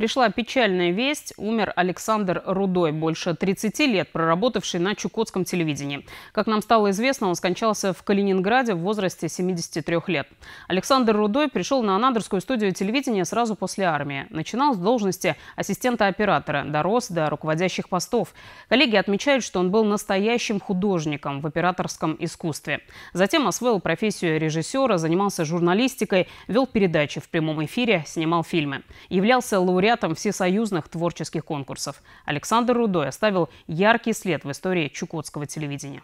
пришла печальная весть. Умер Александр Рудой, больше 30 лет проработавший на Чукотском телевидении. Как нам стало известно, он скончался в Калининграде в возрасте 73 лет. Александр Рудой пришел на Анадырскую студию телевидения сразу после армии. Начинал с должности ассистента оператора, дорос до руководящих постов. Коллеги отмечают, что он был настоящим художником в операторском искусстве. Затем освоил профессию режиссера, занимался журналистикой, вел передачи в прямом эфире, снимал фильмы. Являлся лауреатом лауреатом всесоюзных творческих конкурсов. Александр Рудой оставил яркий след в истории чукотского телевидения.